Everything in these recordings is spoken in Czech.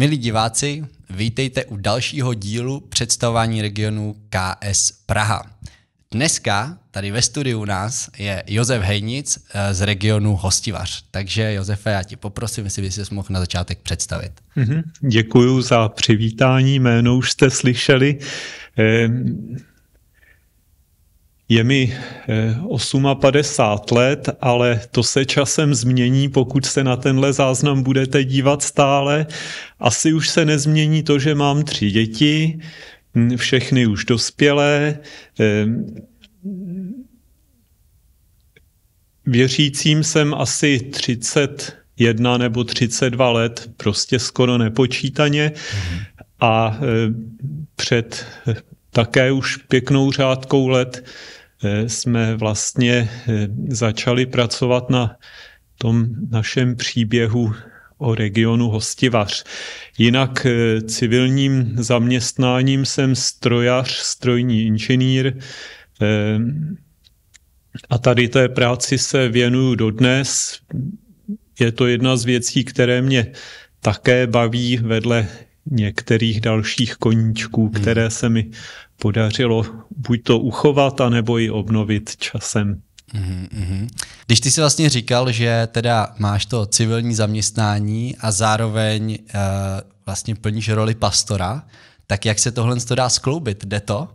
Milí diváci, vítejte u dalšího dílu představování regionu KS Praha. Dneska tady ve studiu u nás je Josef Hejnic eh, z regionu Hostivař. Takže Josefe, já ti poprosím, jestli bys se mohl na začátek představit. Mhm. Děkuji za přivítání, jméno už jste slyšeli. Ehm, je mi 58 eh, let, ale to se časem změní, pokud se na tenhle záznam budete dívat stále. Asi už se nezmění to, že mám tři děti, všechny už dospělé. Ehm, věřícím jsem asi 31 nebo 32 let, prostě skoro nepočítaně. Mhm. A ehm, před eh, také už pěknou řádkou let Eh, jsme vlastně eh, začali pracovat na tom našem příběhu o regionu Hostivař. Jinak eh, civilním zaměstnáním jsem strojař, strojní inženýr a tady té práci se věnuju dodnes. Je to jedna z věcí, které mě také baví vedle některých dalších koníčků, hmm. které se mi podařilo buď to uchovat, anebo i obnovit časem. Mm-hmm. Když ty si vlastně říkal, že teda máš to civilní zaměstnání a zároveň uh, vlastně plníš roli pastora, tak jak se tohle dá skloubit? Jde to?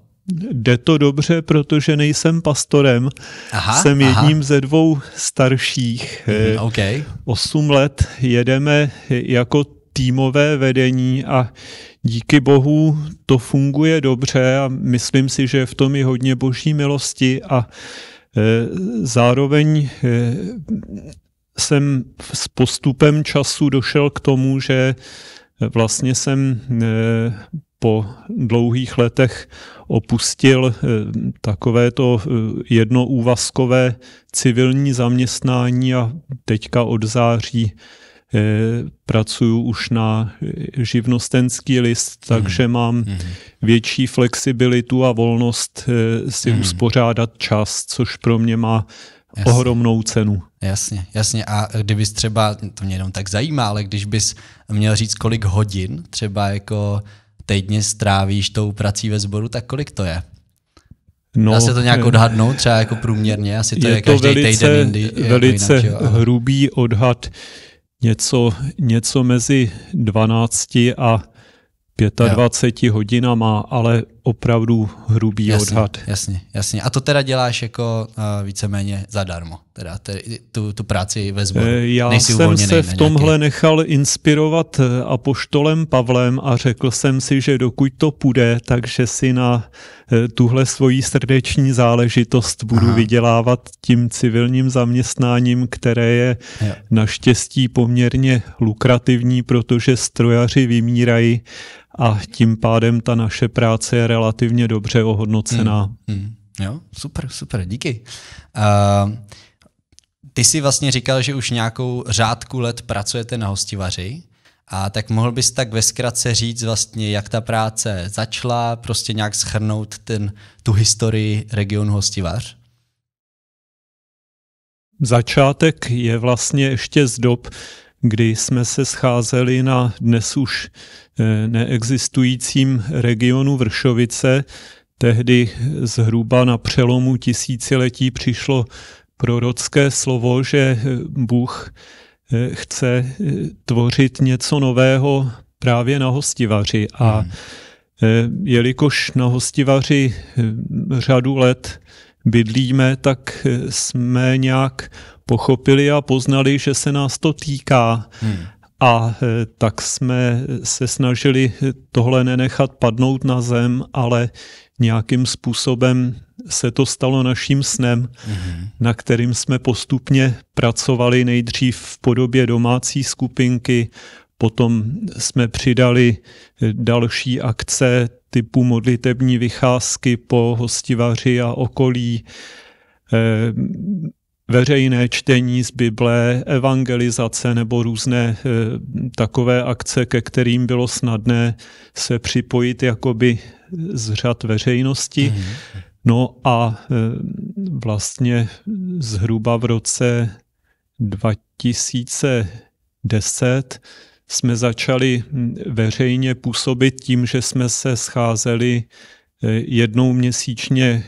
Jde to dobře, protože nejsem pastorem. Aha, Jsem jedním aha. ze dvou starších. Mm, okay. Osm let jedeme jako týmové vedení a díky bohu to funguje dobře a myslím si, že v tom je hodně boží milosti a e, zároveň e, jsem s postupem času došel k tomu, že vlastně jsem e, po dlouhých letech opustil takové to jednoúvazkové civilní zaměstnání a teďka od září Eh, pracuju už na eh, živnostenský list, mhm. takže mám mhm. větší flexibilitu a volnost eh, si mhm. uspořádat čas, což pro mě má jasně. ohromnou cenu. Jasně, jasně. A kdybys třeba, to mě jenom tak zajímá, ale když bys měl říct, kolik hodin třeba jako týdně strávíš tou prací ve sboru, tak kolik to je? No, Dá se to nějak odhadnout, třeba jako průměrně, asi to je, je to každý velice, týden jindy. Velice jako jinak, hrubý odhad něco, něco mezi 12 a 25 hodinama, ale opravdu hrubý jasně, odhad. Jasně, jasně. A to teda děláš jako uh, víceméně zadarmo, teda te, tu, tu práci ve sboru. Eh, já Nejsi jsem se v tomhle nějaký... nechal inspirovat eh, apoštolem Pavlem a řekl jsem si, že dokud to půjde, takže si na tuhle svoji srdeční záležitost budu Aha. vydělávat tím civilním zaměstnáním, které je jo. naštěstí poměrně lukrativní, protože strojaři vymírají a tím pádem ta naše práce je relativně dobře ohodnocená. Mm, mm, Jo, super, super, díky. Uh, ty jsi vlastně říkal, že už nějakou řádku let pracujete na hostivaři. A tak mohl bys tak ve zkratce říct vlastně, jak ta práce začala, prostě nějak schrnout ten, tu historii regionu Hostivař? Začátek je vlastně ještě z dob, kdy jsme se scházeli na dnes už Eh, neexistujícím regionu Vršovice. Tehdy zhruba na přelomu tisíciletí přišlo prorocké slovo, že eh, Bůh eh, chce tvořit něco nového právě na hostivaři. A hmm. jelikož na hostivaři řadu let bydlíme, tak jsme nějak pochopili a poznali, že se nás to týká. Hmm. A eh, tak jsme se snažili tohle nenechat padnout na zem, ale nějakým způsobem se to stalo naším snem, mm-hmm. na kterým jsme postupně pracovali nejdřív v podobě domácí skupinky, potom jsme přidali eh, další akce typu modlitební vycházky po hostivaři a okolí. Eh, veřejné čtení z Bible, evangelizace nebo různé eh, takové akce, ke kterým bylo snadné se připojit jakoby z řad veřejnosti. Mhm. No a eh, vlastně zhruba v roce 2010 jsme začali hm, veřejně působit tím, že jsme se scházeli eh, jednou měsíčně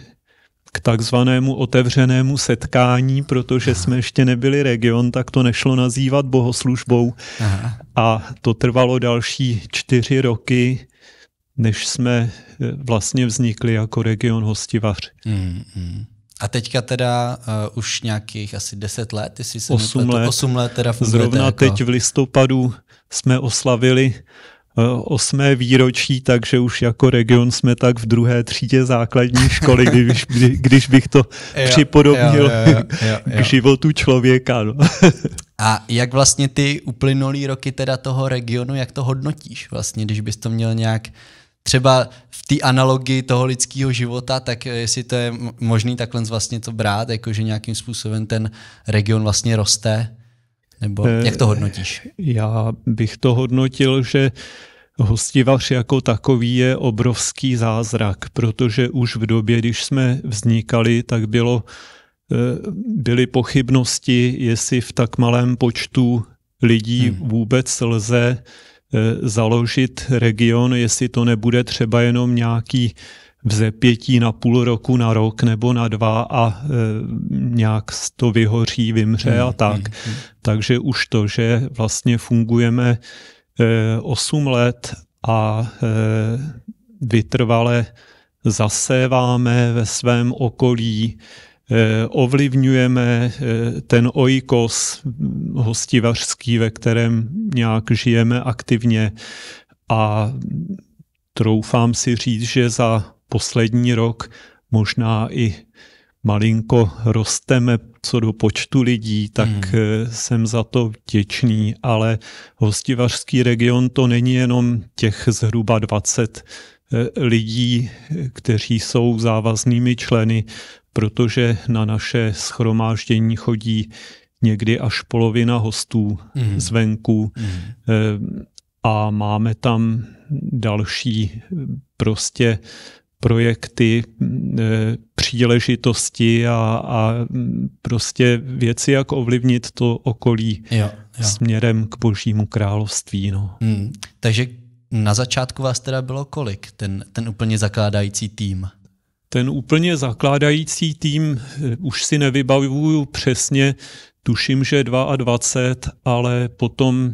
k takzvanému otevřenému setkání, protože jsme ještě nebyli region, tak to nešlo nazývat bohoslužbou. Aha. A to trvalo další čtyři roky, než jsme e, vlastně vznikli jako region hostivař. Mm, mm. A teďka teda uh, už nějakých asi 10 let, jestli se 8 let. 8 let teda Zrovna jako... teď v listopadu jsme oslavili Eh, osmé výročí, takže už jako region jsme tak v druhé třídě základní školy, když, když bych to připodobnil k životu člověka. No. A jak vlastně ty uplynulý roky teda toho regionu, jak to hodnotíš vlastně, když bys to měl nějak třeba v té analogii toho lidského života, tak jestli to je možný takhle vlastně to brát, jakože nějakým způsobem ten region vlastně roste? Nebo eh, jak to hodnotíš? Já bych to hodnotil, že Hostivař jako takový je obrovský zázrak, protože už v době, když jsme vznikali, tak bylo, eh, byly pochybnosti, jestli v tak malém počtu lidí hmm. vůbec lze eh, založit region, jestli to nebude třeba jenom nějaký vzepětí na půl roku, na rok nebo na dva a e, nějak to vyhoří, vymře hmm, a tak. Hmm, hmm. Takže už to, že vlastně fungujeme e, 8 let a e, vytrvale zaséváme ve svém okolí, e, ovlivňujeme e, ten oikos hostivařský, ve kterém nějak žijeme aktivně a troufám si říct, že za poslední rok možná i malinko rosteme co do počtu lidí, tak hmm. Eh, jsem za to vděčný, ale hostivařský region to není jenom těch zhruba 20 eh, lidí, kteří jsou závaznými členy, protože na naše schromáždění chodí někdy až polovina hostů hmm. zvenku hmm. Eh, a máme tam další prostě projekty, e, příležitosti a, a prostě věci, jak ovlivnit to okolí jo, jo. směrem k božímu království. No. Hmm. Takže na začátku vás teda bylo kolik, ten, ten úplně zakládající tým? Ten úplně zakládající tým, e, už si nevybavuju přesně, tuším, že 22, ale potom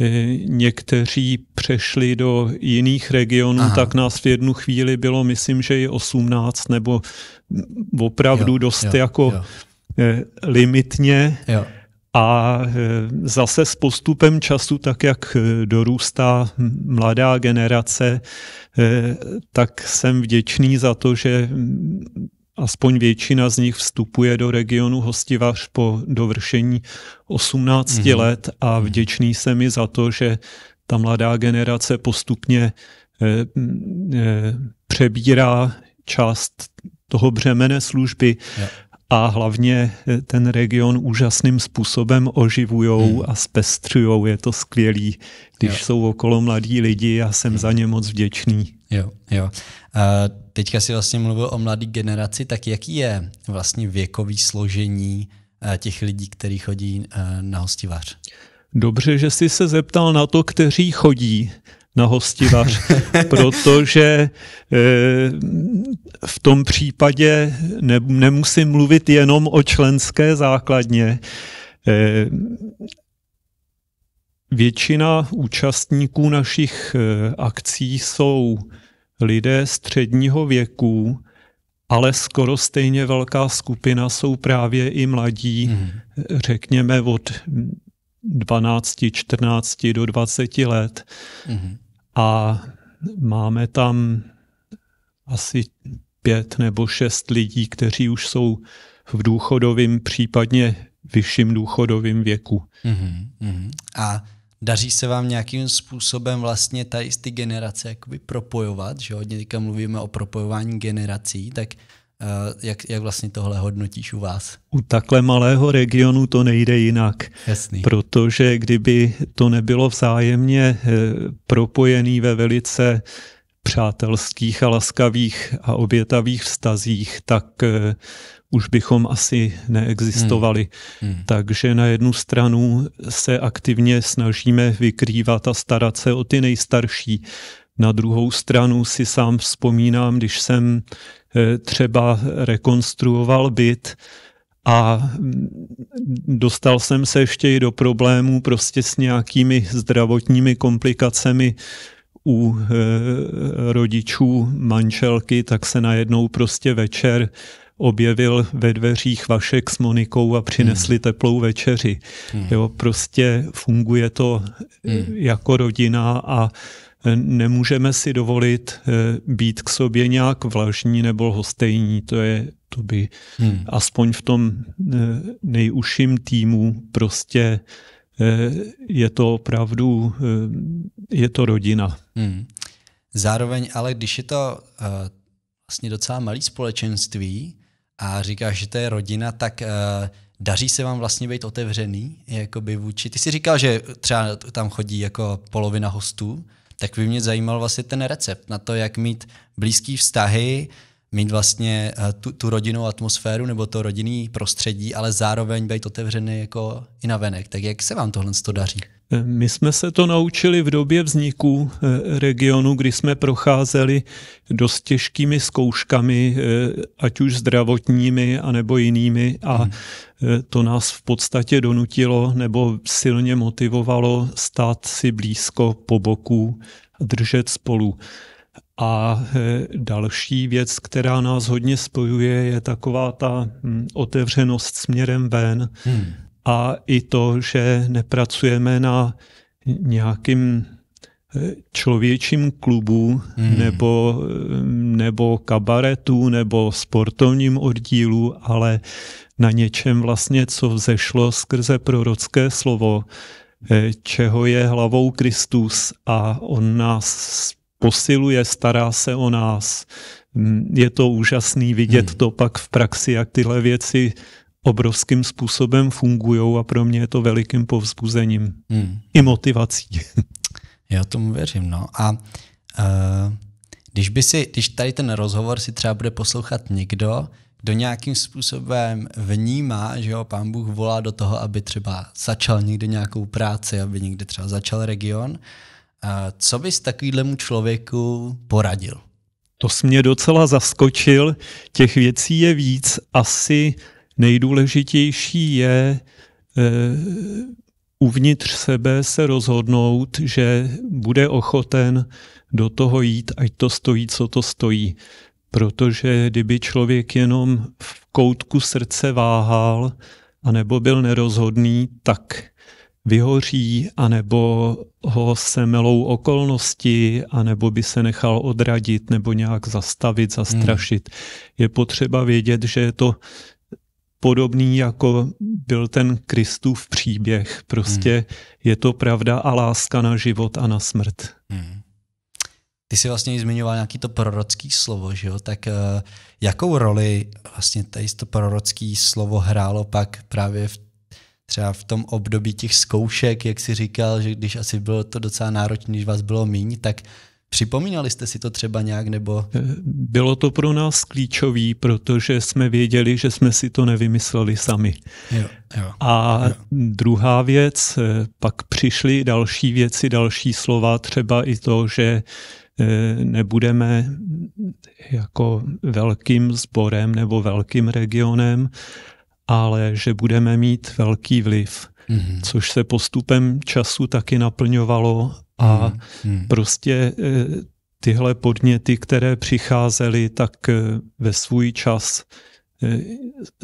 Eh, někteří přešli do jiných regionů, Aha. tak nás v jednu chvíli bylo, myslím, že i 18, nebo opravdu jo, dost jo, jako jo. Eh, limitně. Jo. A eh, zase s postupem času, tak jak dorůstá mladá generace, tak jsem vděčný za to, že aspoň většina z nich vstupuje do regionu hostivař po dovršení 18 mm-hmm. let a mhm. vděčný se mi za to, že ta mladá generace postupně eh, eh, přebírá část toho břemene služby ja. a hlavně eh, ten region úžasným způsobem oživujou hmm. a zpestřujou. Je to skvělý, když jo. jsou okolo mladí lidi a jsem hmm. za ně moc vděčný. Jo, jo. Uh... Teďka si vlastně mluvil o mladé generaci, tak jaký je vlastně věkový složení eh, těch lidí, kteří chodí eh, na hostivař? Dobře, že jsi se zeptal na to, kteří chodí na hostivař, protože eh, v tom případě ne, nemusím mluvit jenom o členské základně. Většina účastníků našich akcí jsou lidé středního věku, ale skoro stejně velká skupina jsou právě i mladí, hmm. řekněme od 12, 14 do 20 let. Hmm. A máme tam asi pět nebo šest lidí, kteří už jsou v důchodovém, případně vyšším důchodovém věku. Mm-hmm. A daří se vám nějakým způsobem vlastně ta ty generace jakoby propojovat, že hodně teďka mluvíme o propojování generací, tak eh, jak, jak vlastně tohle hodnotíš u vás? U takhle malého regionu to nejde jinak. Jasný. Protože kdyby to nebylo vzájemně eh, propojený ve velice přátelských a laskavých a obětavých vztazích, tak eh, už bychom asi neexistovali. Hmm. Hmm. Takže na jednu stranu se aktivně snažíme vykrývat a starat se o ty nejstarší. Na druhou stranu si sám vzpomínám, když jsem eh, třeba rekonstruoval byt, a mm, dostal jsem se ještě i do problémů prostě s nějakými zdravotními komplikacemi u eh, rodičů manželky, tak se najednou prostě večer objevil ve dveřích Vašek s Monikou a přinesli hmm. teplou večeři. Hmm. Jo, prostě funguje to eh, hmm. jako rodina a eh, nemůžeme si dovolit eh, být k sobě nějak vlažní nebo hostejní. To je to by hmm. aspoň v tom nejužším týmu prostě je to opravdu, je to rodina. Hmm. Zároveň ale, když je to vlastně docela malé společenství, a říkáš, že to je rodina, tak uh, daří se vám vlastně být otevřený jakoby vůči... Ty jsi říkal, že třeba tam chodí jako polovina hostů, tak by mě zajímal vlastně ten recept na to, jak mít blízký vztahy, mít vlastně eh, tu, tu rodinnou atmosféru nebo to rodinný prostředí, ale zároveň být otevřený jako i na venek. Tak jak se vám tohle to daří? My jsme se to naučili v době vzniku eh, regionu, kdy jsme procházeli dost těžkými zkouškami, eh, ať už zdravotními, anebo jinými a hmm. eh, to nás v podstatě donutilo nebo silně motivovalo stát si blízko po boku, držet spolu. A další věc, která nás hodně spojuje, je taková ta hm, otevřenost směrem ven. Hmm a i to, že nepracujeme na nějakým eh, člověčím klubu hmm. nebo, eh, nebo kabaretu nebo sportovním oddílu, ale na něčem vlastně, co vzešlo skrze prorocké slovo, eh, čeho je hlavou Kristus a on nás posiluje, stará se o nás. Mm, je to úžasný vidět hmm. to pak v praxi, jak tyhle věci obrovským způsobem fungují a pro mě je to velikým povzbuzením. Hmm. I motivací. Já tomu věřím, no. A uh, když by si, když tady ten rozhovor si třeba bude poslouchat někdo, kdo nějakým způsobem vnímá, že jo, pán Bůh volá do toho, aby třeba začal někde nějakou práci, aby někde třeba začal region, uh, co bys takovýhlemu člověku poradil? To jsi mě docela zaskočil. Těch věcí je víc. Asi Nejdůležitější je eh, uvnitř sebe se rozhodnout, že bude ochoten do toho jít, ať to stojí, co to stojí. Protože kdyby člověk jenom v koutku srdce váhal, anebo byl nerozhodný, tak vyhoří, anebo ho semelou okolnosti, anebo by se nechal odradit nebo nějak zastavit, zastrašit. Hmm. Je potřeba vědět, že je to podobný, jako byl ten Kristův příběh. Prostě hmm. je to pravda a láska na život a na smrt. Hmm. Ty jsi vlastně zmiňoval nějaký to prorocký slovo, že jo? Tak uh, jakou roli vlastně tady to prorocký slovo hrálo pak právě v, třeba v tom období těch zkoušek, jak jsi říkal, že když asi bylo to docela náročné, když vás bylo míň, tak Připomínali jste si to třeba nějak nebo? Eh, bylo to pro nás klíčový, protože jsme věděli, že jsme si to nevymysleli sami. Jo, jo, a jo. druhá věc, eh, pak přišly další věci, další slova, třeba i to, že eh, nebudeme jako velkým sborem nebo velkým regionem, ale že budeme mít velký vliv, mm-hmm. což se postupem času taky naplňovalo a hmm. hmm. prostě eh, tyhle podněty, které přicházely, tak eh, ve svůj čas eh,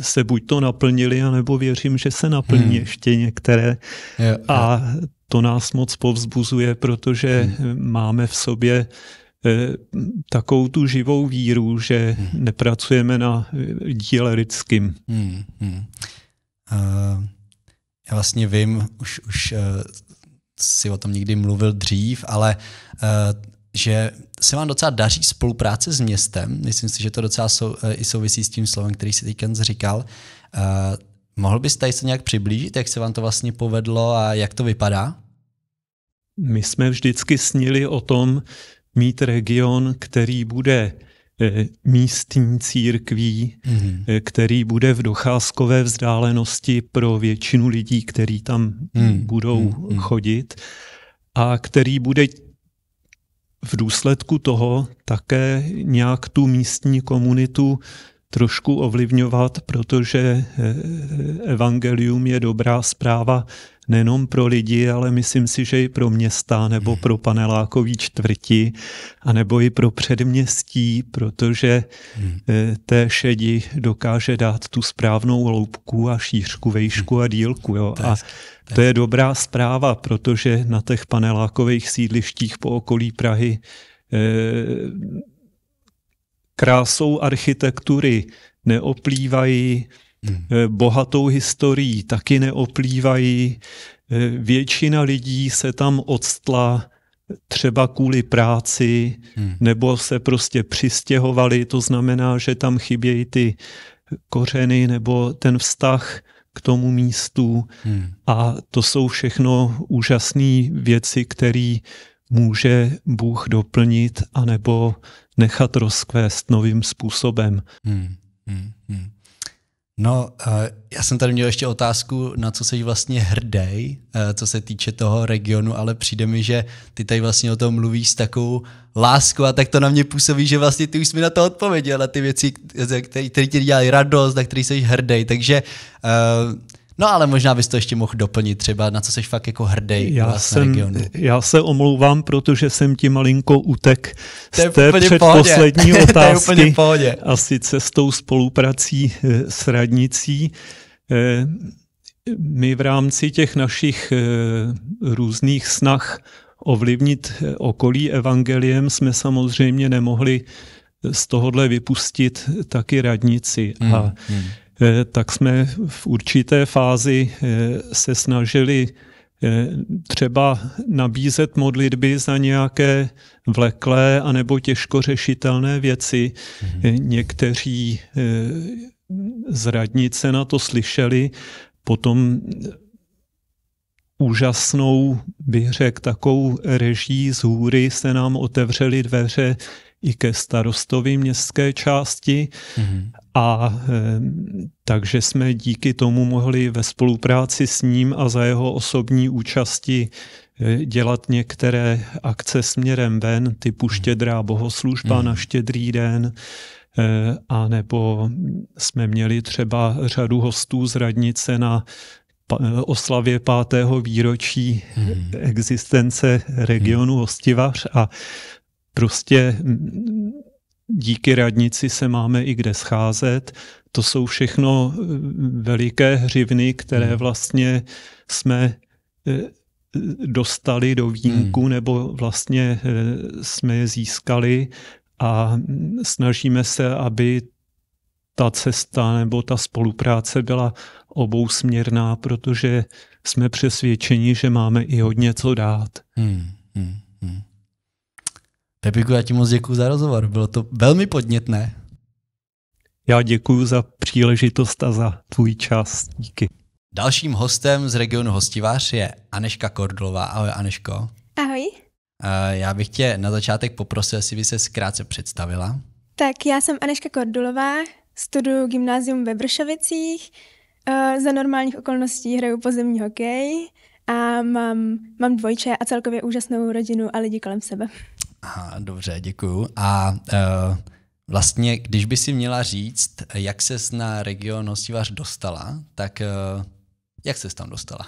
se buď to naplnili, anebo věřím, že se naplní hmm. ještě některé. Jo, jo. A to nás moc povzbuzuje, protože hmm. máme v sobě takovou tu živou víru, že hmm. nepracujeme na díle lidským. Hmm. Hmm. Uh, já vlastně vím, už, už si o tom někdy mluvil dřív, ale eh, že se vám docela daří spolupráce s městem. Myslím si, že to docela sou, eh, i souvisí s tím slovem, který si teďka říkal. Eh, mohl bys tady se nějak přiblížit, jak se vám to vlastně povedlo a jak to vypadá? My jsme vždycky snili o tom mít region, který bude Eh, místní církví, mm-hmm. který bude v docházkové vzdálenosti pro většinu lidí, kteří tam mm-hmm. budou mm-hmm. chodit a který bude v důsledku toho také nějak tu místní komunitu trošku ovlivňovat, protože eh, evangelium je dobrá zpráva nejenom pro lidi, ale myslím si, že i pro města nebo pro panelákový čtvrti a nebo i pro předměstí, protože hmm. eh, té šedi dokáže dát tu správnou loupku a šířku, vejšku a hmm. dílku. Jo. A to je dobrá zpráva, protože na těch panelákových sídlištích po okolí Prahy eh, krásou architektury neoplývají, hmm. eh, bohatou historií taky neoplývají. Eh, většina lidí se tam odstla třeba kvůli práci, hmm. nebo se prostě přistěhovali, to znamená, že tam chybějí ty kořeny nebo ten vztah k tomu místu. Hmm. A to jsou všechno úžasné věci, které může Bůh doplnit, anebo nechat rozkvést novým způsobem. Hmm, hmm, hmm. No, eh, já jsem tady měl ještě otázku, na co jsi vlastně hrdej, eh, co se týče toho regionu, ale přijde mi, že ty tady vlastně o tom mluvíš s takovou láskou a tak to na mě působí, že vlastně ty už jsi mi na to odpověděl, na ty věci, které ti dělají radost, na které jsi hrdej. Takže eh, No ale možná bys to ještě mohl doplnit třeba, na co jsi fakt jako hrdý já vlastně jsem, regionu. Já se omlouvám, protože jsem ti malinko utek z té předposlední otázky. a sice s tou spoluprací eh, s radnicí. Eh, my v rámci těch našich eh, různých snah ovlivnit okolí evangeliem jsme samozřejmě nemohli z tohohle vypustit taky radnici. Mm, a mm Eh, tak jsme v určité fázi eh, se snažili eh, třeba nabízet modlitby za nějaké vleklé anebo těžko řešitelné věci. Mm-hmm. Někteří z radnice na to slyšeli, potom úžasnou, bych řekl, takovou režii z hůry se nám otevřely dveře i ke starostovi městské části. Mm-hmm. A e, takže jsme díky tomu mohli ve spolupráci s ním a za jeho osobní účasti e, dělat některé akce směrem ven, typu mhm. štědrá bohoslužba mm-hmm. na štědrý den, eh, a nebo jsme měli třeba řadu hostů z radnice na oslavě pátého výročí hmm. existence regionu hmm. Ostivař a prostě díky radnici se máme i kde scházet. To jsou všechno eh, veliké hřivny, které hmm. vlastně jsme eh, dostali do výjimku hmm. nebo vlastně eh, jsme je získali a snažíme se, aby ta cesta nebo ta spolupráce byla obousměrná, protože jsme přesvědčeni, že máme i hodně co dát. Hmm, hmm, hmm. Pepiku, já ti moc děkuji za rozhovor, bylo to velmi podnětné. Já děkuji za příležitost a za tvůj čas. Díky. Dalším hostem z regionu Hostivář je Aneška Kordlová. Ahoj Aneško. Ahoj. Eh, já bych tě na začátek poprosil, jestli by se zkrátce představila. Tak já jsem Aneška Kordulová, studuju gymnázium ve Bršovicích, Uh, za normálních okolností hraju pozemní hokej a mám, mám dvojče a celkově úžasnou rodinu a lidi kolem sebe. Aha, dobře, děkuju. A uh, vlastně, když by si měla říct, jak ses na region Hostivař dostala, tak uh, jak ses tam dostala?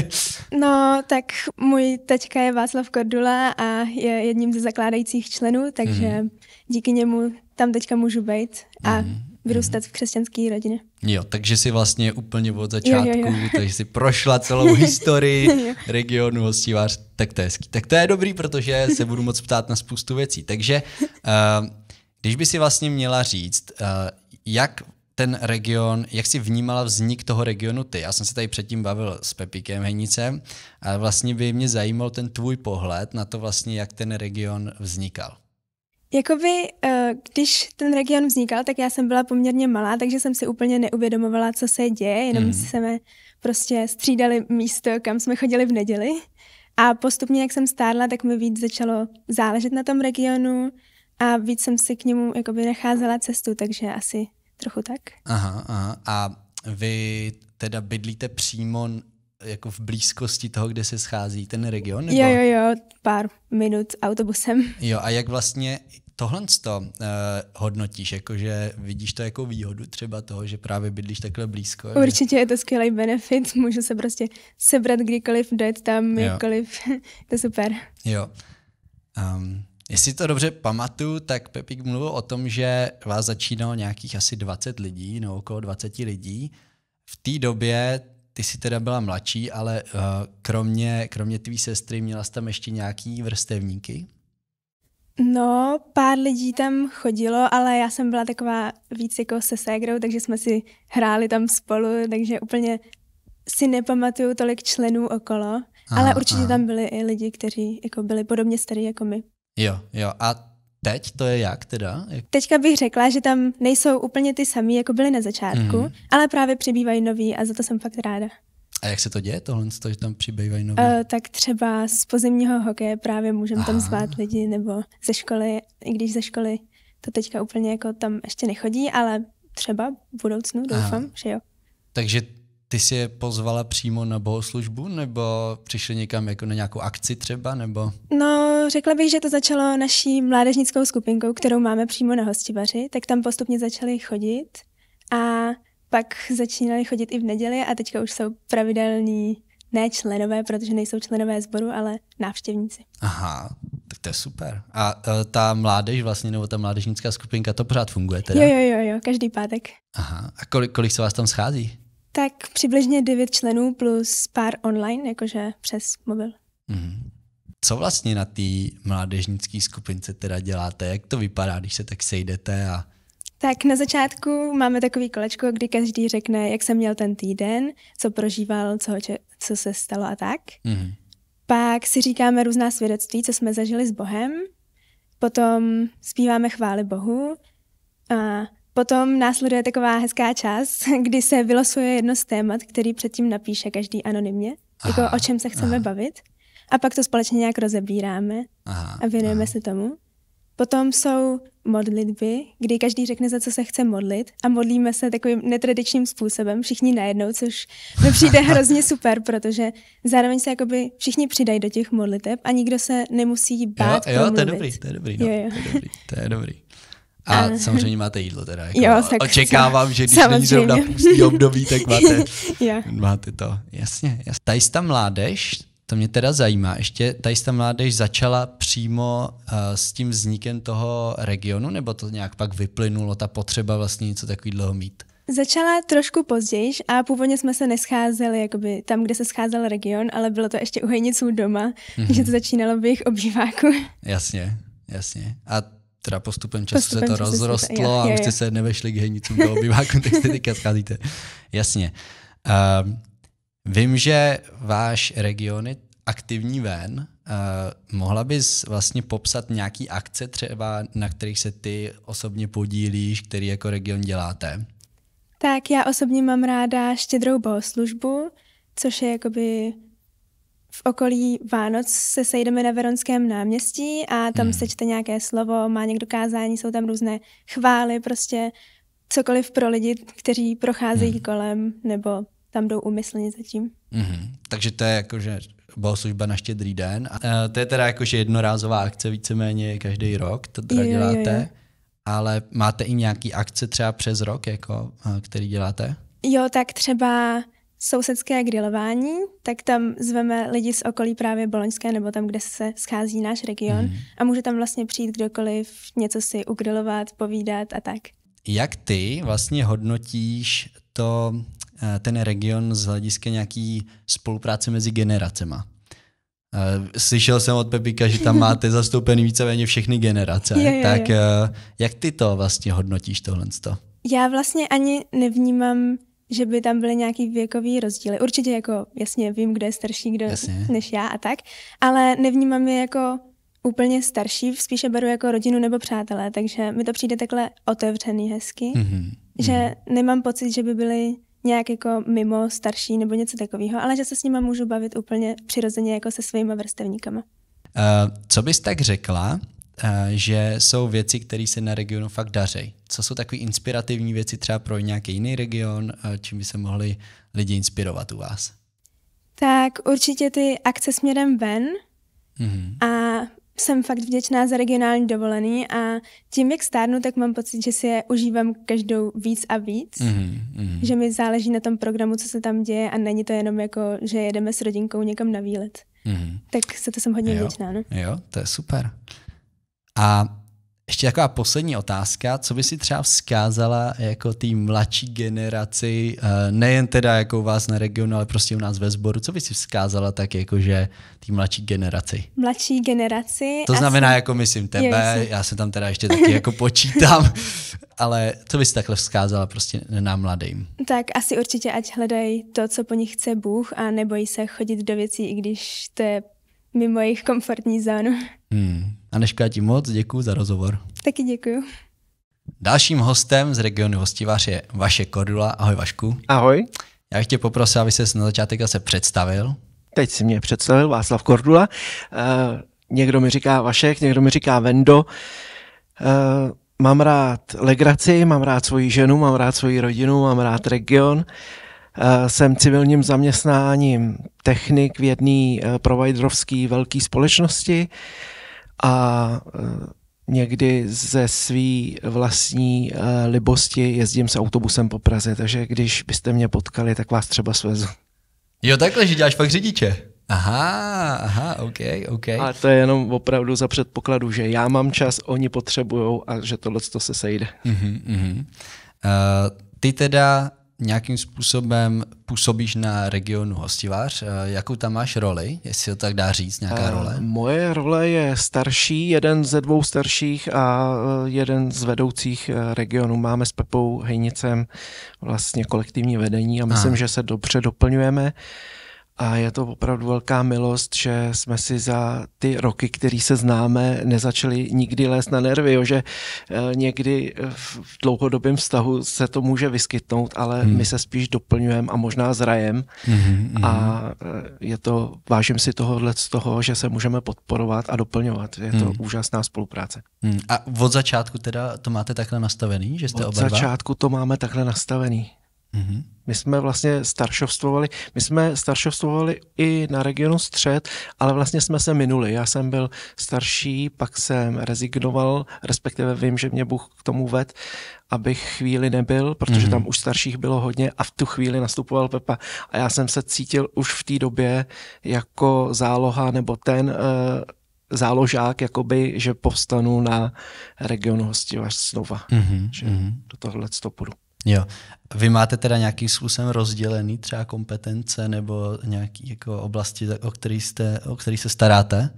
no, tak můj teďka je Václav Kordula a je jedním ze zakládajících členů, takže mm. díky němu tam teďka můžu být a mm vyrůstat v křesťanské rodině. Jo, takže si vlastně úplně od začátku, jo, jo, jo. takže si prošla celou historii regionu hostivář, tak to je hezký. Tak to je dobrý, protože se budu moc ptát na spoustu věcí. Takže eh, když by si vlastně měla říct, eh, jak ten region, jak jsi vnímala vznik toho regionu ty? Já jsem se tady předtím bavil s Pepíkem Henicem, ale vlastně by mě zajímal ten tvůj pohled na to vlastně, jak ten region vznikal. Jakoby, eh, když ten region vznikal, tak já jsem byla poměrně malá, takže jsem si úplně neuvědomovala, co se děje, jenom mm. jsme prostě střídali místo, kam jsme chodili v neděli. A postupně, jak jsem stárla, tak mi víc začalo záležet na tom regionu a víc jsem si k němu jakoby nacházela cestu, takže asi trochu tak. Aha, aha. A vy teda bydlíte přímo jako v blízkosti toho, kde se schází ten region? Nebo... Jo, jo, jo, pár minut autobusem. Jo, a jak vlastně tohle to, uh, eh, hodnotíš, jakože vidíš to jako výhodu třeba toho, že právě bydlíš takhle blízko? Určitě je to skvělý benefit, můžu se prostě sebrat kdykoliv, dojet tam, kdykoliv, to je super. Jo. Um, Jestli to dobře pamatuju, tak Pepík mluvil o tom, že vás začínalo nějakých asi 20 lidí, nebo okolo 20 lidí. V té době ty jsi teda byla mladší, ale uh, kromě, kromě tvý sestry měla jsi tam ještě nějaký vrstevníky? No, pár lidí tam chodilo, ale já jsem byla taková víc jako se ségrou, takže jsme si hráli tam spolu, takže úplně si nepamatuju tolik členů okolo, aha, ale určitě aha. tam byli i lidi, kteří jako byli podobně starí jako my. Jo, jo. A Teď to je jak teda? Teďka bych řekla, že tam nejsou úplně ty samé, jako byly na začátku, mm-hmm. ale právě přibývají noví a za to jsem fakt ráda. A jak se to děje tohle, to, že tam přibývají noví? Uh, eh, tak třeba z pozemního hokeje právě můžeme tam zvát lidi, nebo ze školy, i když ze školy to teďka úplně jako tam ještě nechodí, ale třeba v budoucnu doufám, Aha. že jo. Takže ty jsi je pozvala přímo na bohoslužbu nebo přišli někam jako na nějakou akci třeba? Nebo? No, řekla bych, že to začalo naší mládežnickou skupinkou, kterou máme přímo na hostivaři, tak tam postupně začali chodit a pak začínali chodit i v neděli a teďka už jsou pravidelní ne členové, protože nejsou členové sboru, ale návštěvníci. Aha, tak to je super. A uh, ta mládež vlastně, nebo ta mládežnická skupinka, to pořád funguje teda? Jo, jo, jo, jo každý pátek. Aha, a kolik, kolik se vás tam schází? Tak přibližně devět členů plus pár online, jakože přes mobil. Mm. Co vlastně na té mládežnické skupince teda děláte? Jak to vypadá, když se tak sejdete a tak na začátku máme takový kolečko, kdy každý řekne, jak jsem měl ten týden, co prožíval, co, co se stalo a tak. Mm-hmm. Pak si říkáme různá svědectví, co jsme zažili s Bohem. Potom zpíváme chvály Bohu. A Potom následuje taková hezká část, kdy se vylosuje jedno z témat, který předtím napíše každý anonymně, jako o čem se chceme aha. bavit. A pak to společně nějak rozebíráme aha, a věnujeme aha. se tomu. Potom jsou modlitby, kdy každý řekne, za co se chce modlit a modlíme se takovým netradičním způsobem, všichni najednou, což mi přijde hrozně super, protože zároveň se jakoby všichni přidají do těch modliteb a nikdo se nemusí bát Jo, jo to je dobrý, to je dobrý, no, jo, jo. To, je dobrý to je dobrý. A eh. samozřejmě máte jídlo teda. Jako jo, tak očekávám, že když samozřejmě. není zrovna pustý období, tak máte, yeah. máte to. Jasně, jasně. Tajsta mládež, to mě teda zajímá. Ještě tajsta mládež začala přímo uh, s tím vznikem toho regionu, nebo to nějak pak vyplynulo, ta potřeba vlastně něco takového mít? Začala trošku později a původně jsme se nescházeli jakoby tam, kde se scházel region, ale bylo to ještě u hejniců doma, mm-hmm. že to začínalo v jejich obýváku. Jasně, jasně. A teda postupem času postupem se to rozrostlo se, a už jste se nevešli k hejnicům do obyváku, tak jste teďka scházíte. Jasně. Um, vím, že váš region je aktivní ven. Uh, mohla bys vlastně popsat nějaký akce třeba, na kterých se ty osobně podílíš, který jako region děláte? Tak já osobně mám ráda štědrou bohoslužbu, což je jakoby v okolí Vánoc se sejdeme na Veronském náměstí a tam hmm. sečte nějaké slovo, má někdo kázání, jsou tam různé chvály, prostě cokoliv pro lidi, kteří procházejí hmm. kolem nebo tam jdou umyslně zatím. Hmm. Takže to je jakože bohoslužba na štědrý den. A e, to je teda jakože jednorázová akce víceméně každý rok, to teda jo, děláte. Jo, jo. Ale máte i nějaký akce třeba přes rok, jako, e, který děláte? Jo, tak třeba sousedské grilování, tak tam zveme lidi z okolí právě Boloňské nebo tam, kde se schází náš region mm. a může tam vlastně přijít kdokoliv, něco si ugrilovat, povídat a tak. Jak ty vlastně hodnotíš to, eh, ten region z hlediska nějaký spolupráce mezi generacema? Eh, slyšel jsem od Pepika, že tam máte zastoupený víceméně všechny generace. Jo, jo, tak jo. Eh, jak ty to vlastně hodnotíš tohle? Já vlastně ani nevnímám že by tam byly nějaký věkový rozdíly. Určitě jako, jasně, vím, kdo je starší, kdo jasně. než já a tak, ale nevnímám je jako úplně starší, spíše beru jako rodinu nebo přátelé, takže mi to přijde takhle otevřený hezky, mm-hmm. že mm-hmm. nemám pocit, že by byli nějak jako mimo starší nebo něco takového, ale že se s nima můžu bavit úplně přirozeně jako se svými vrstevníkama. Uh, co bys tak řekla Eh, že jsou věci, které se na regionu fakt dařejí. Co jsou takové inspirativní věci třeba pro nějaký jiný region, eh, čím by se mohli lidi inspirovat u vás? Tak určitě ty akce směrem ven mm-hmm. a jsem fakt vděčná za regionální dovolený a tím, jak stárnu, tak mám pocit, že si je užívám každou víc a víc. Mm-hmm. Že mi záleží na tom programu, co se tam děje a není to jenom jako, že jedeme s rodinkou někam na výlet. Mm-hmm. Tak se to jsem hodně jo. vděčná. No? Jo, to je super. Uh, a ještě taková poslední otázka, co by si třeba vzkázala jako té mladší generaci, eh, nejen teda jako u vás na regionu, ale prostě u nás ve sboru, co by si vzkázala tak jakože té mladší generaci? Mladší generaci? To znamená asi... jako myslím tebe, jo, já se tam teda ještě taky jako počítám, ale co bys takhle vzkázala prostě nám mladým? Tak asi určitě ať hledají to, co po nich chce Bůh a nebojí se chodit do věcí, i když to je mimo jejich komfortní zónu. Hmm, Aneška, ti moc děkuji za rozhovor. Taky děkuji. Dalším hostem z regionu Hostivař je Vaše Kordula. Ahoj Vašku. Ahoj. Já bych tě poprosil, aby ses na začátek se představil. Teď si mě představil Václav Kordula. Uh, někdo mi říká Vašek, někdo mi říká Vendo. Uh, mám rád legraci, mám rád svoji ženu, mám rád svoji rodinu, mám rád region. Uh, jsem civilním zaměstnáním technik v jedné providerovské velké společnosti. Uh, a e, někdy ze své vlastní e, libosti jezdím s autobusem po Praze, takže když byste mě potkali, tak vás třeba svezu. Jo, takhle, že děláš fakt řidiče. Aha, aha, OK, OK. A to je jenom opravdu za předpokladu, že já mám čas, oni potřebujou a že tohle se sejde. Uh-huh, uh-huh. Uh, ty teda nějakým způsobem působíš na regionu Hostivář. Eh, jakou tam máš roli, jestli to tak dá říct, nějaká a eh, role? Moje role je starší, jeden ze dvou starších a eh, jeden z vedoucích regionů. Máme s Pepou Hejnicem vlastně kolektivní vedení a myslím, a. že se dobře doplňujeme. Uh, a je to opravdu velká milost, že jsme si za ty roky, který se známe, nezačali nikdy lézt na nervy, jo, že eh, někdy v dlouhodobém vztahu se to může vyskytnout, ale hmm. my se spíš doplňujeme a možná zrajem. Hmm, hmm. A eh, je to, vážím si tohohle z toho, že se můžeme podporovat a doplňovat. Je to hmm. úžasná spolupráce. Hmm. A od začátku teda to máte takhle nastavený, že jste od oba Od začátku to máme takhle nastavený. Mm-hmm. My jsme vlastně staršovstvovali, my jsme staršovstvovali i na regionu střed, ale vlastně jsme se minuli. Já jsem byl starší, pak jsem rezignoval, respektive vím, že mě Bůh k tomu ved, abych chvíli nebyl, protože mm-hmm. tam už starších bylo hodně a v tu chvíli nastupoval Pepa. A já jsem se cítil už v té době jako záloha nebo ten uh, záložák, jakoby, že povstanu na regionu hostivař znova. Mm-hmm. Že mm-hmm. do tohle půjdu. Jo. Vy máte teda nějakým způsobem rozdělený třeba kompetence nebo nějaké jako oblasti, o jste, o který se staráte?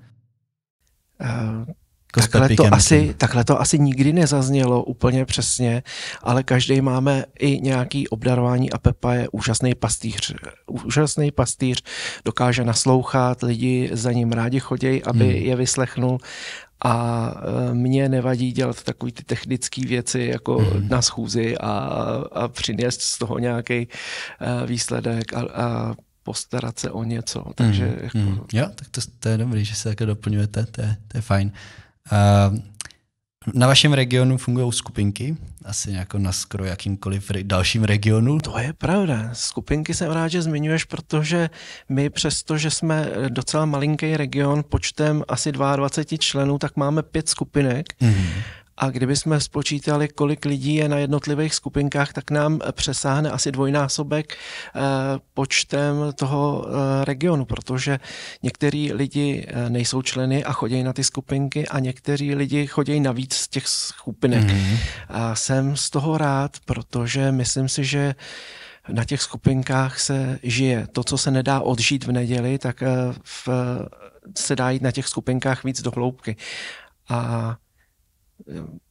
Uh, takhle, to asi, takhle to asi nikdy nezaznělo úplně přesně, ale každý máme i nějaký obdarování a Pepa je úžasný pastýř. Úžasný pastýř dokáže naslouchat, lidi za ním rádi chodí, aby hmm. je vyslechnul a e, mně nevadí dělat takové ty technické věci jako mm. na schůzi a, a přinést z toho nějaký e, výsledek a, a postarat se o něco. Takže mm. Jako... Mhm. Jo, tak to, to je dobrý, že se také doplňujete, to je, to je fajn. Uh, na vašem regionu fungují skupinky, asi jako na skoro jakýmkoliv re- dalším regionu. To je pravda. Skupinky jsem rád, že zmiňuješ, protože my přesto, že jsme docela malinký region počtem asi 22 členů, tak máme pět skupinek. Mm-hmm. A kdyby jsme spočítali, kolik lidí je na jednotlivých skupinkách, tak nám přesáhne asi dvojnásobek eh, počtem toho eh, regionu, protože některý lidi eh, nejsou členy a chodí na ty skupinky a někteří lidi chodí navíc z těch skupinek. Mm-hmm. A jsem z toho rád, protože myslím si, že na těch skupinkách se žije. To, co se nedá odžít v neděli, tak v, se dá jít na těch skupinkách víc do hloubky. A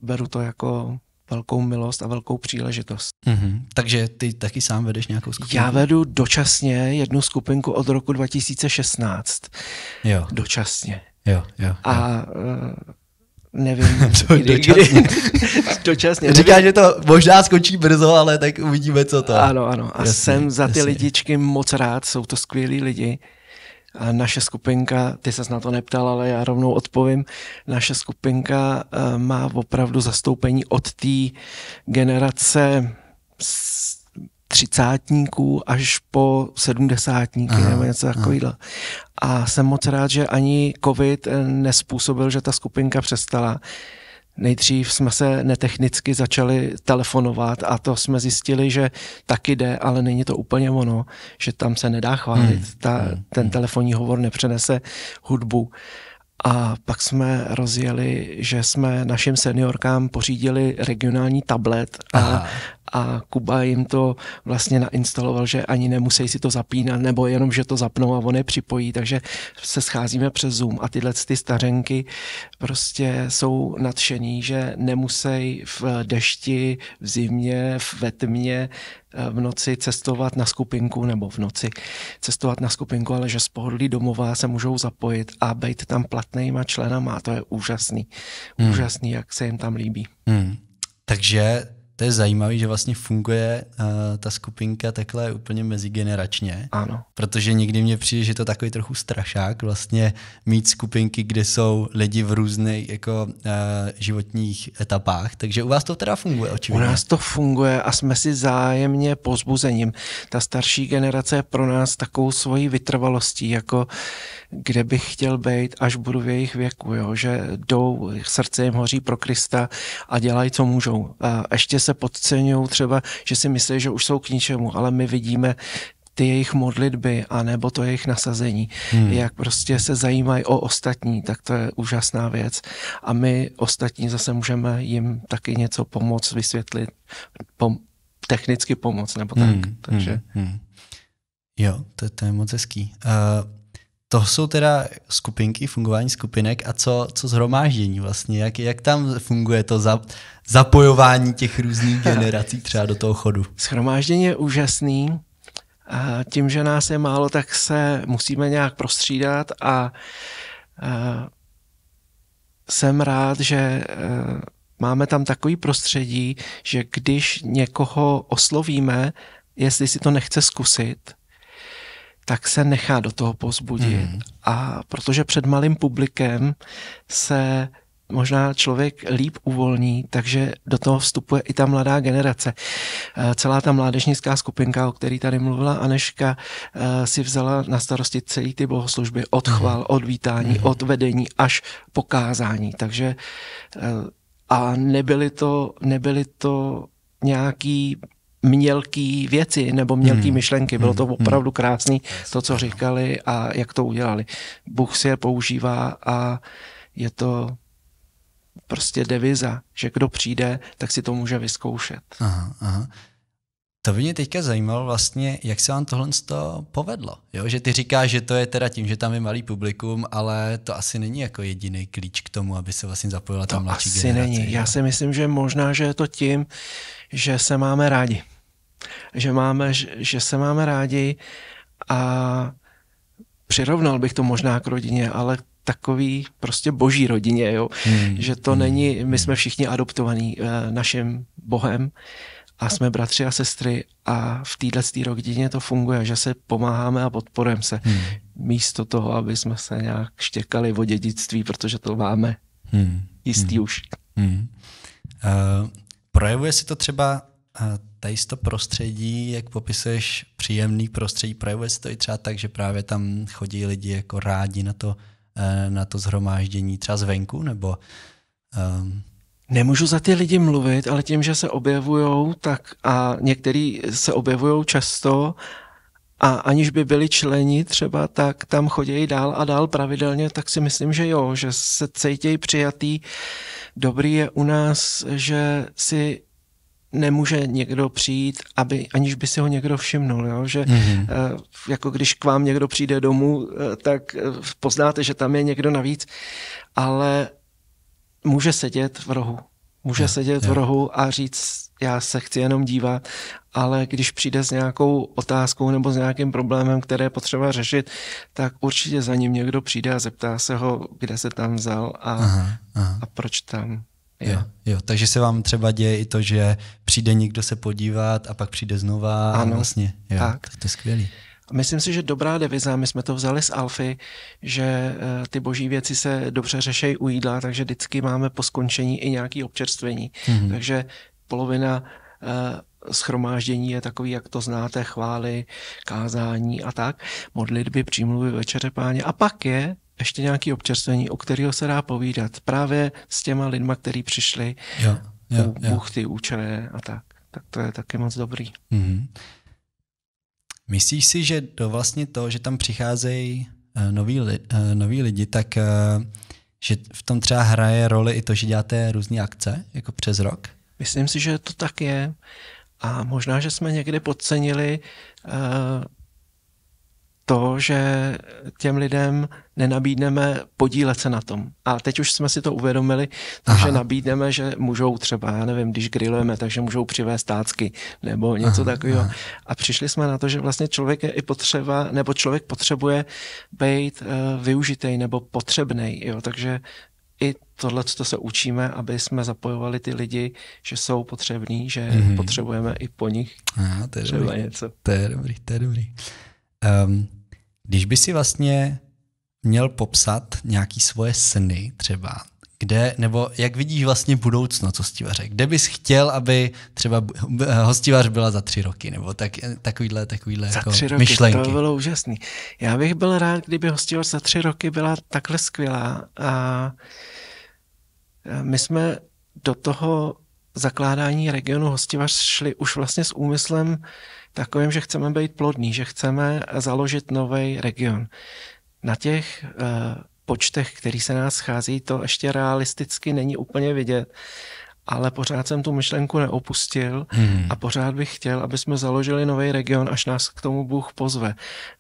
beru to jako velkou milost a velkou příležitost. Mm-hmm. Takže ty taky sám vedeš nějakou skupinu? Já vedu dočasně jednu skupinku od roku 2016. Jo. Dočasně. Jo, jo. A jo. Eh, nevím. Co, kdy, dočasně. Kdy, dočasně. Říká, že to možná skončí brzo, ale tak uvidíme, co to. Ano, ano. A jasně, jsem za ty jasně. lidičky moc rád, jsou to skvělí lidi. A naše skupinka, ty se na to neptal, ale já rovnou odpovím, naše skupinka eh, má opravdu zastoupení od té generace třicátníků až po sedmdesátníky aha, nebo něco takového. A jsem moc rád, že ani covid eh, nespůsobil, že ta skupinka přestala Nejdřív jsme se netechnicky začali telefonovat a to jsme zjistili, že taky jde, ale není to úplně ono, že tam se nedá chválit. Hmm. Ta, hmm. ten hmm. telefonní hovor nepřenese hudbu. A pak jsme rozjeli, že jsme našim seniorkám pořídili regionální tablet a, a Kuba jim to vlastně nainstaloval, že ani nemusí si to zapínat, nebo jenom, že to zapnou a on je připojí, takže se scházíme přes Zoom a tyhle ty stařenky prostě jsou nadšení, že nemusí v dešti, v zimě, ve tmě eh, v noci cestovat na skupinku nebo v noci cestovat na skupinku, ale že z pohodlí domova se můžou zapojit a být tam platnýma členama. A to je úžasný. Hmm. Úžasný, jak se jim tam líbí. Hmm. Takže to je zajímavé, že vlastně funguje uh, ta skupinka takhle úplně mezigeneračně. Ano. Protože někdy mě přijde, že to takový trochu strašák vlastně mít skupinky, kde jsou lidi v různých jako uh, životních etapách. Takže u vás to teda funguje očividně. U nás to funguje a jsme si zájemně pozbuzením. Ta starší generace je pro nás takovou svojí vytrvalostí, jako uh, kde bych chtěl být, až budu v jejich věku, jo? že jdou, srdce jim hoří pro Krista a dělají, co můžou. A ještě se podceňují třeba, že si myslí, že už jsou k ničemu, ale my vidíme ty jejich modlitby, anebo to jejich nasazení, hmm. jak prostě se zajímají o ostatní, tak to je úžasná věc. A my ostatní zase můžeme jim taky něco pomoct, vysvětlit, pom- technicky pomoct, nebo tak. Hmm. Takže... Hmm. hmm. Jo, to, to je moc hezký. Uh to jsou teda skupinky, fungování skupinek a co, co zhromáždění vlastně, jak, jak tam funguje to za, zapojování těch různých generací třeba do toho chodu? Zhromáždění je úžasný. A tím, že nás je málo, tak se musíme nějak prostřídat a, a jsem rád, že e, máme tam takový prostředí, že když někoho oslovíme, jestli si to nechce zkusit, tak se nechá do toho pozbudit. Mm. A protože před malým publikem se možná člověk líp uvolní, takže do toho vstupuje i ta mladá generace. Eh, celá ta mládežnická skupinka, o který tady mluvila Aneška, eh, si vzala na starosti celý ty bohoslužby od hmm. chval, od vítání, hmm. od vedení až pokázání. Takže eh, a nebyly to, nebyly to nějaký mělký věci nebo mělký hmm. myšlenky. Bylo to hmm. opravdu krásný, hmm. to, co říkali a jak to udělali. Bůh si je používá a je to prostě deviza, že kdo přijde, tak si to může vyzkoušet. Aha, aha. To by mě teďka zajímalo vlastně, jak se vám tohle povedlo. Jo? Že ty říkáš, že to je teda tím, že tam je malý publikum, ale to asi není jako jediný klíč k tomu, aby se vlastně zapojila ta to mladší asi generace. Asi není. Jo? Já si myslím, že možná, že je to tím, že se máme rádi že, máme, že se máme rádi a přirovnal bych to možná k rodině, ale takový prostě boží rodině, jo? Hmm. že to není, hmm. my jsme všichni adoptovaní eh, naším Bohem a jsme bratři a sestry a v téhle tý rodině to funguje, že se pomáháme a podporujeme se. Hmm. Místo toho, aby jsme se nějak štěkali o dědictví, protože to máme hmm. jistý hmm. už. Hmm. Uh, projevuje se to třeba a tady to prostředí, jak popisuješ příjemný prostředí, projevuje se to i třeba tak, že právě tam chodí lidi jako rádi na to, eh, na to zhromáždění třeba zvenku, nebo um... Nemůžu za ty lidi mluvit, ale tím, že se objevují, tak a některý se objevují často a aniž by byli členi třeba, tak tam chodí dál a dál pravidelně, tak si myslím, že jo, že se cítějí přijatý. Dobrý je u nás, že si nemůže někdo přijít, aby, aniž by si ho někdo všimnul. Jo? Že, mm-hmm. Jako když k vám někdo přijde domů, eh, tak eh, poznáte, že tam je někdo navíc, ale může sedět v rohu. Může je, sedět je. v rohu a říct, já se chci jenom dívat, ale když přijde s nějakou otázkou nebo s nějakým problémem, které je potřeba řešit, tak určitě za ním někdo přijde a zeptá se ho, kde se tam vzal a, aha, aha. a proč tam. Jo. Jo, takže se vám třeba děje i to, že přijde někdo se podívat a pak přijde znova. Ano, a vlastně, jo, tak. to je skvělý. Myslím si, že dobrá deviza, my jsme to vzali z Alfy, že eh, ty boží věci se dobře řešejí u jídla, takže vždycky máme po skončení i nějaké občerstvení. Mm-hmm. Takže polovina eh, schromáždění je takový, jak to znáte, chvály, kázání a tak, modlitby, přímluvy, večeře páně. A pak je ještě nějaký občerstvení, o kterého se dá povídat právě s těma lidma, kteří přišli, jo, jo, jo. buchty, účené a tak. Tak to je taky moc dobrý. Mm-hmm. Myslíš si, že do vlastně to, že tam přicházejí eh, noví, li, eh, noví lidi, tak eh, že v tom třeba hraje roli i to, že děláte různé akce jako přes rok? Myslím si, že to tak je. A možná, že jsme někdy podcenili uh, to, že těm lidem nenabídneme podílet se na tom. A teď už jsme si to uvědomili, takže Aha. nabídneme, že můžou třeba, já nevím, když grillujeme, takže můžou přivést tácky nebo něco aha, takového. Aha. A přišli jsme na to, že vlastně člověk je i potřeba, nebo člověk potřebuje být uh, využitej nebo potřebný. Jo? Takže i tohle, co se učíme, aby jsme zapojovali ty lidi, že jsou potřební, že mm-hmm. potřebujeme i po nich. Aha, to je dobrý. něco. To je dobrý, to je dobrý. Um, když by si vlastně měl popsat nějaký svoje sny třeba, kde, nebo jak vidíš vlastně budoucnost hostivaře, kde bys chtěl, aby třeba eh, hostivař byla za tři roky, nebo tak, eh, takovýhle, takovýhle za jako tři roky, myšlenky. to bylo úžasný. Já bych byl rád, kdyby hostivař za tři roky byla takhle skvělá a eh, my jsme do toho zakládání regionu hostivař šli už vlastně s úmyslem takovým, že chceme být plodní, že chceme založit nový region. Na těch eh, počtech, který se nás schází, to ještě realisticky není úplně vidět, ale pořád jsem tu myšlenku neopustil hmm. a pořád bych chtěl, aby jsme založili nový region, až nás k tomu Bůh pozve.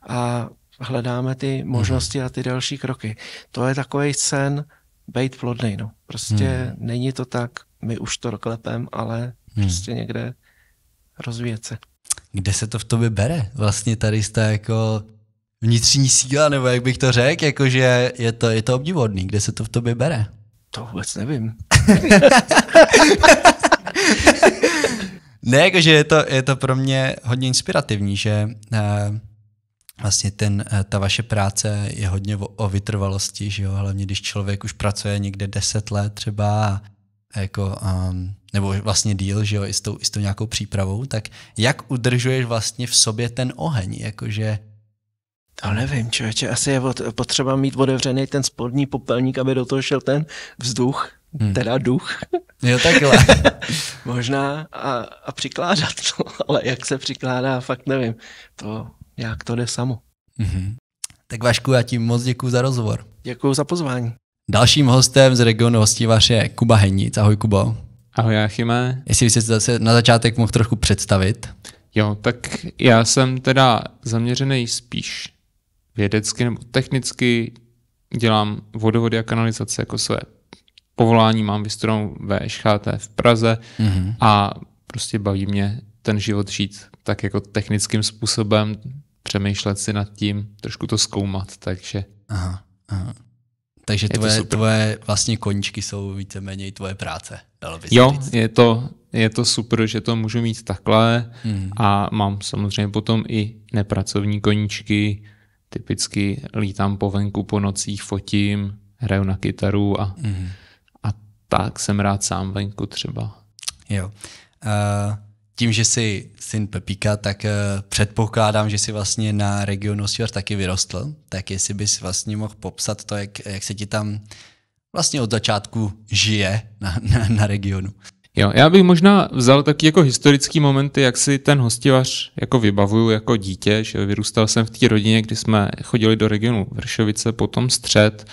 A hledáme ty hmm. možnosti hmm. a ty další kroky. To je takový sen být plodnej. No. Prostě hmm. není to tak, my už to doklepem, ale hmm. prostě někde rozvíjet se kde se to v tobě bere? Vlastně tady jste jako vnitřní síla, nebo jak bych to řekl, jakože je to, je to obdivodný, kde se to v tobě bere? To vůbec nevím. ne, jakože je to, je to pro mě hodně inspirativní, že eh, vlastně ten, eh, ta vaše práce je hodně o, o vytrvalosti, že jo? hlavně když člověk už pracuje někde 10 let třeba a jako, um, nebo vlastně díl, že jo, i s tou, i s tou nějakou přípravou, tak jak udržuješ vlastně v sobě ten oheň, jakože to nevím, člověče, asi je potřeba mít otevřený ten spodní popelník, aby do toho šel ten vzduch, hmm. teda duch. Jo, takhle. Možná a, a přikládat to, ale jak se přikládá, fakt nevím. To jak to jde samo. Mm-hmm. Tak Vašku, já ti moc děkuji za rozhovor. Děkuji za pozvání. Dalším hostem z regionu Hostivař je Kuba Henic. Ahoj Kubo. Ahoj Achime. Jestli byste zase na začátek mohl trochu představit. Jo, tak já jsem teda zaměřený spíš vědecky nebo technicky. Dělám vodovody a kanalizace jako své povolání, mám vystudovanou VŠHT v Praze mm-hmm. a prostě baví mě ten život žít tak jako technickým způsobem, přemýšlet si nad tím, trošku to zkoumat, takže... Aha, aha takže je tvoje, tvoje vlastně koničky jsou víceméně tvoje práce. Jo, říct. je to, je to super, že to můžu mít takhle hmm. a mám samozřejmě potom i nepracovní koníčky, typicky lítám po venku po nocích, fotím, hraju na kytaru a, mm. a tak jsem rád sám venku třeba. Jo. Uh, tím, že jsi syn Pepíka, tak eh, předpokládám, že jsi vlastně na regionu Osvěr taky vyrostl. Tak jestli bys vlastně mohl popsat to, jak, jak se ti tam vlastně od začátku žije na, na, na regionu. Jo, já bych možná vzal taky jako historický momenty, jak si ten hostivař jako vybavuju jako dítě, že vyrůstal jsem v té rodině, kdy jsme chodili do regionu Vršovice, potom střed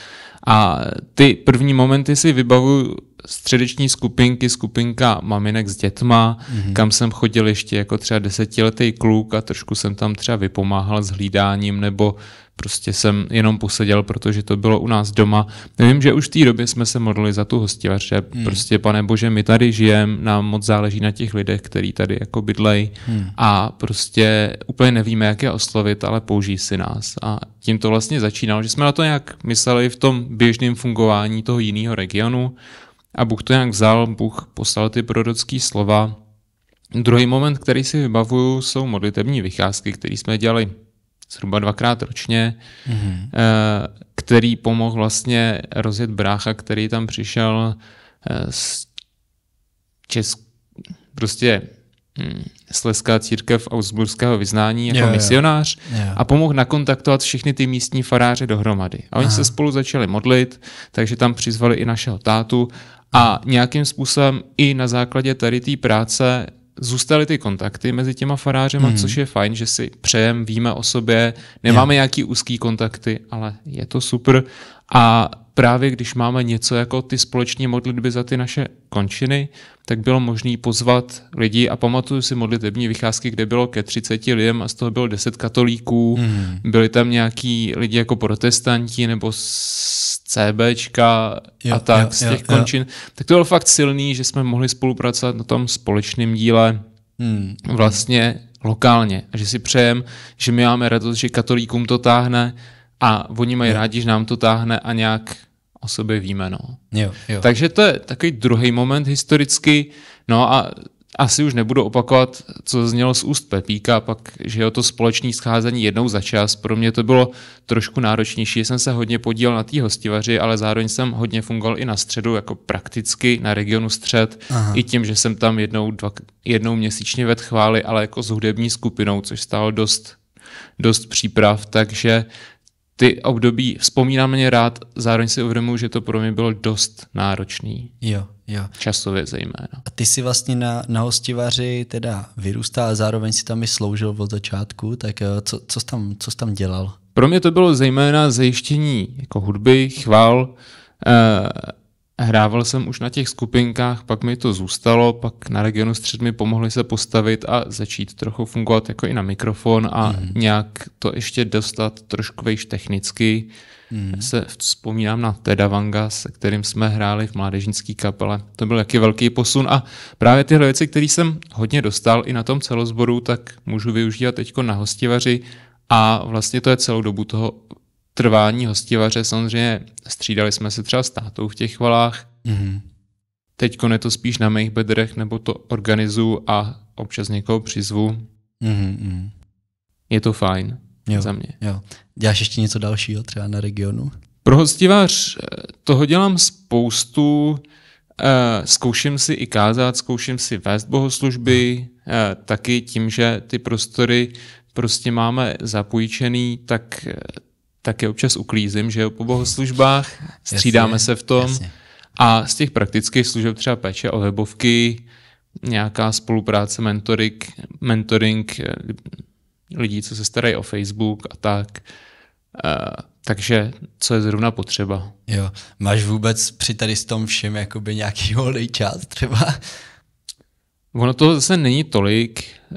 a ty první momenty si vybavuju středeční skupinky, skupinka maminek s dětma, mm-hmm. kam jsem chodil ještě jako třeba desetiletý kluk a trošku jsem tam třeba vypomáhal s hlídáním nebo Prostě jsem jenom poseděl, protože to bylo u nás doma. Nevím, že už v té době jsme se modlili za tu hostivař, že hmm. prostě pane bože, my tady žijeme, nám moc záleží na těch lidech, který tady jako bydlej hmm. a prostě úplně nevíme, jak je oslovit, ale použij si nás. A tím to vlastně začínalo, že jsme na to nějak mysleli v tom běžném fungování toho jiného regionu a Bůh to nějak vzal, Bůh poslal ty prorocké slova. Druhý moment, který si vybavuju, jsou modlitební vycházky, které jsme dělali zhruba dvakrát ročně, mm-hmm. který pomohl vlastně rozjet brácha, který tam přišel eh, z Česk... prostě hm, Sleská církev augsburského vyznání jako jo, jo. misionář jo. a pomohl nakontaktovat všechny ty místní faráře dohromady. A oni Aha. se spolu začali modlit, takže tam přizvali i našeho tátu a nějakým způsobem i na základě tady té práce zůstaly ty kontakty mezi těma farářem, mm. což je fajn, že si přejem, víme o sobě, nemáme yeah. nějaký úzký kontakty, ale je to super. A právě když máme něco jako ty společné modlitby za ty naše končiny, tak bylo možné pozvat lidi a pamatuju si modlitební vycházky, kde bylo ke 30 lidem a z toho bylo 10 katolíků, mm. byli tam nějaký lidi jako protestanti nebo CBčka jo, a tak, jo, z těch jo, končin, jo. tak to bylo fakt silný, že jsme mohli spolupracovat na tom společném díle hmm. vlastně lokálně. A že si přejem, že my máme radost, že katolíkům to táhne a oni mají jo. rádi, že nám to táhne a nějak o sobě víme. No. Jo, jo. Takže to je takový druhý moment historicky. No a asi už nebudu opakovat, co znělo z úst Pepíka, pak, že jo, to společné scházení jednou za čas. Pro mě to bylo trošku náročnější. Jsem se hodně podílel na té hostivaři, ale zároveň jsem hodně fungoval i na středu, jako prakticky na regionu střed, Aha. i tím, že jsem tam jednou, dva, jednou měsíčně ved chvály, ale jako s hudební skupinou, což stálo dost dost příprav, takže ty období vzpomínám mě rád, zároveň si uvědomuji, že to pro mě bylo dost náročný. Jo, jo. Časově zejména. A ty si vlastně na, na hostivaři teda vyrůstal a zároveň si tam i sloužil od začátku, tak eh, co, co, jsi tam, co jsi tam dělal? Pro mě to bylo zejména zajištění jako hudby, chvál, eh, Hrával jsem už na těch skupinkách, pak mi to zůstalo, pak na regionu střed mi pomohli se postavit a začít trochu fungovat jako i na mikrofon a mm. nějak to ještě dostat trošku vejš technicky. Mm. Já se vzpomínám na Teda Vanga, se kterým jsme hráli v mládežnické kapele. To byl jaký velký posun a právě tyhle věci, které jsem hodně dostal i na tom celozboru, tak můžu využívat teď na hostivaři a vlastně to je celou dobu toho trvání hostivaře samozřejmě střídali jsme se třeba s tátou v těch chvalách. Mm-hmm. Teď je to spíš na mých bedrech, nebo to organizuju a občas někoho přizvu. Mm-hmm. Je to fajn jo, za mě. Jo. Děláš ještě něco dalšího třeba na regionu? Pro hostivař eh, toho dělám spoustu. Eh, zkouším si i kázat, zkouším si vést bohoslužby, eh, taky tím, že ty prostory prostě máme zapůjčený, tak tak je občas uklízím, že jo, po bohoslužbách, střídáme jasně, se v tom. Jasně. A z těch praktických služeb třeba péče o webovky, nějaká spolupráce, mentoring, mentoring eh, lidí, co se starají o Facebook a tak. A, eh, takže co je zrovna potřeba. Jo, máš vůbec při tady s tom všem jakoby nějaký volný čas třeba? Ono to zase není tolik eh,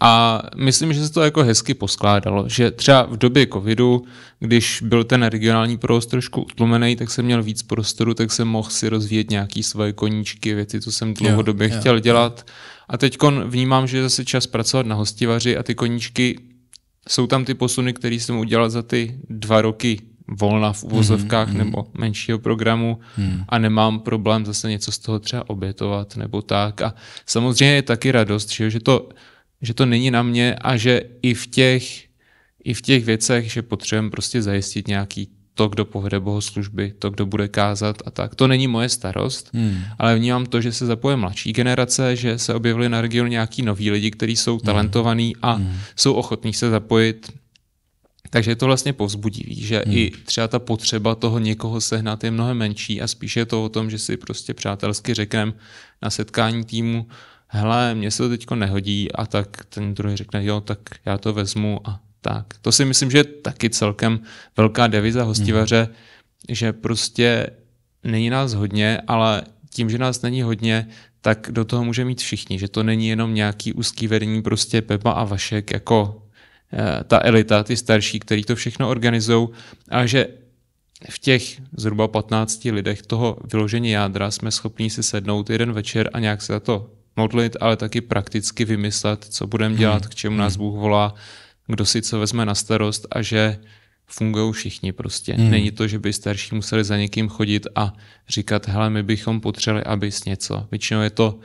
a myslím, že se to jako hezky poskládalo, že třeba v době covidu, když byl ten regionální provoz trošku utlumený, tak jsem měl víc prostoru, tak jsem mohl si rozvíjet nějaký svoje koníčky, věci, co jsem dlouhodobě yeah, chtěl yeah, dělat. A teď vnímám, že je zase čas pracovat na hostivaři a ty koníčky, jsou tam ty posuny, které jsem udělal za ty dva roky volna v uvozovkách mm, mm. nebo mhm. menšího programu mm. a nemám problém zase něco z toho třeba obětovat nebo tak. A samozřejmě je taky radost, že to, že to není na mě a že i v těch, i v těch věcech, že potřebujeme prostě zajistit nějaký to, kdo povede bohoslužby, to, kdo bude kázat a tak. To není moje starost, hmm. ale vnímám to, že se zapoje mladší generace, že se objevili na regionu nějaký noví lidi, kteří jsou hmm. talentovaní a hmm. jsou ochotní se zapojit takže je to vlastně povzbudivý, že hmm. i třeba ta potřeba toho někoho sehnat je mnohem menší a spíše je to o tom, že si prostě přátelsky řekneme na setkání týmu, hele, mně se to teď nehodí a tak ten druhý řekne, jo, tak já to vezmu a tak. To si myslím, že je taky celkem velká deviza hostivaře, hmm. že prostě není nás hodně, ale tím, že nás není hodně, tak do toho může mít všichni, že to není jenom nějaký úzký vedení prostě Pepa a Vašek jako Eh, ta elita, ty starší, který to všechno organizují, a že v těch zhruba 15 lidech toho vyložení jádra jsme schopni si sednout jeden večer a nějak se za to modlit, ale taky prakticky vymyslet, co budeme dělat, hmm. k čemu nás hmm. Bůh volá, kdo si co vezme na starost a že fungují všichni prostě. Hmm. Není to, že by starší museli za někým chodit a říkat, hele, my bychom potřebovali, abys něco. Většinou je to,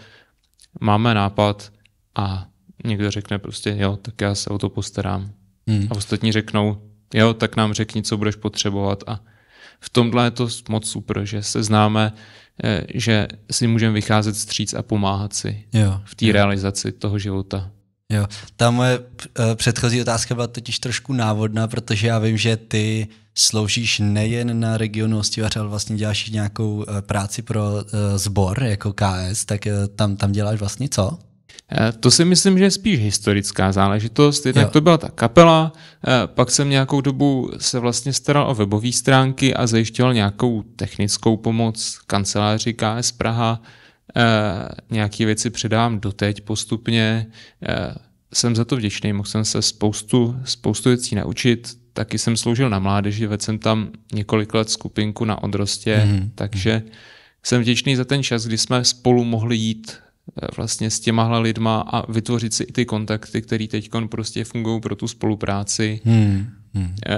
máme nápad a někdo řekne prostě, jo, tak já se o to postarám. Hmm. A ostatní řeknou, jo, tak nám řekni, co budeš potřebovat. A v tomhle je to moc super, že se známe, eh, že si můžeme vycházet stříc a pomáhat si jo, v té realizaci toho života. Jo, ta moje eh, předchozí otázka byla totiž trošku návodná, protože já vím, že ty sloužíš nejen na regionu Ostivař, ale vlastně děláš nějakou eh, práci pro sbor jako KS, tak tam, tam děláš vlastně co? Eh, to si myslím, že je spíš historická záležitost. Jednak jo. to byla ta kapela, eh, pak jsem nějakou dobu se vlastně staral o webové stránky a zajišťoval nějakou technickou pomoc kanceláři KS Praha. Eh, nějaké věci předám doteď postupně. Jsem za to vděčný, mohl jsem se spoustu, spoustu věcí naučit. Taky jsem sloužil na mládeži, vedl jsem tam několik let skupinku na odrostě, mm-hmm. takže jsem vděčný za ten čas, kdy jsme spolu mohli jít Eh, vlastně s těmahle lidma a vytvořit si i ty kontakty, které teď prostě fungují pro tu spolupráci. Hmm. Hmm. Eh,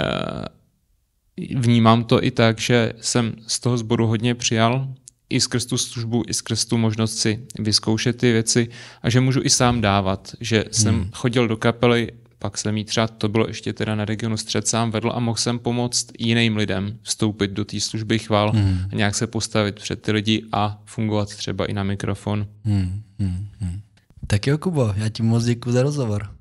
vnímám to i tak, že jsem z toho sboru hodně přijal, i skrz tu službu, i skrz tu možnost si vyzkoušet ty věci a že můžu i sám dávat, že hmm. jsem chodil do kapely pak jsem jí třeba, to bylo ještě teda na regionu střed sám vedl a mohl jsem pomoct jiným lidem vstoupit do té služby chval hmm. a nějak se postavit před ty lidi a fungovat třeba i na mikrofon. Hmm, hmm, hmm. Tak jo, Kubo, já ti moc děkuji za rozhovor.